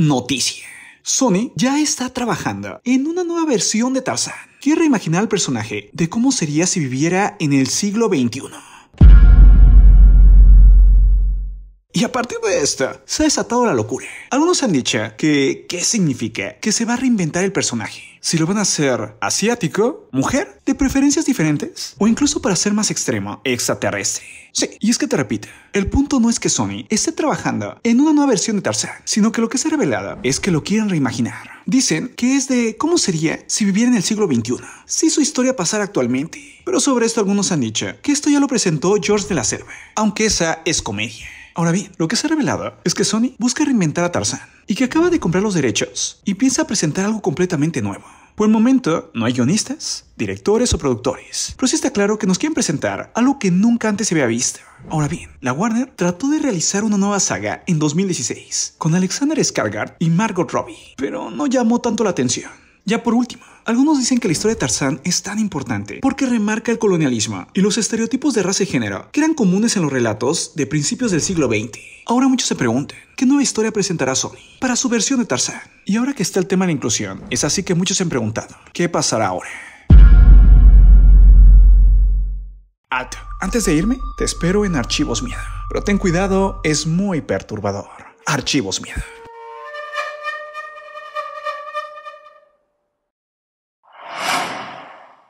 noticia. Sony ya está trabajando en una nueva versión de Tarzan. Quiere reimaginar al personaje de cómo sería si viviera en el siglo XXI. Y a partir de esta se ha desatado la locura. Algunos han dicho que, ¿qué significa? Que se va a reinventar el personaje. Si lo van a hacer asiático, mujer, de preferencias diferentes, o incluso para ser más extremo, extraterrestre. Sí, y es que te repito, el punto no es que Sony esté trabajando en una nueva versión de Tarzan, sino que lo que se ha revelado es que lo quieren reimaginar. Dicen que es de cómo sería si viviera en el siglo XXI, si su historia pasara actualmente. Pero sobre esto algunos han dicho que esto ya lo presentó George de la Selva, aunque esa es comedia. Ahora bien, lo que se ha revelado es que Sony busca reinventar a Tarzan y que acaba de comprar los derechos y piensa presentar algo completamente nuevo. Por el momento, no hay guionistas, directores o productores, pero sí está claro que nos quieren presentar algo que nunca antes se había visto. Ahora bien, la Warner trató de realizar una nueva saga en 2016 con Alexander Skarsgård y Margot Robbie, pero no llamó tanto la atención. Ya por último, algunos dicen que la historia de Tarzán es tan importante porque remarca el colonialismo y los estereotipos de raza y género que eran comunes en los relatos de principios del siglo XX. Ahora muchos se preguntan, ¿qué nueva historia presentará Sony para su versión de Tarzán? Y ahora que está el tema de la inclusión, es así que muchos se han preguntado, ¿qué pasará ahora? antes de irme, te espero en Archivos Miedo. Pero ten cuidado, es muy perturbador. Archivos Miedo.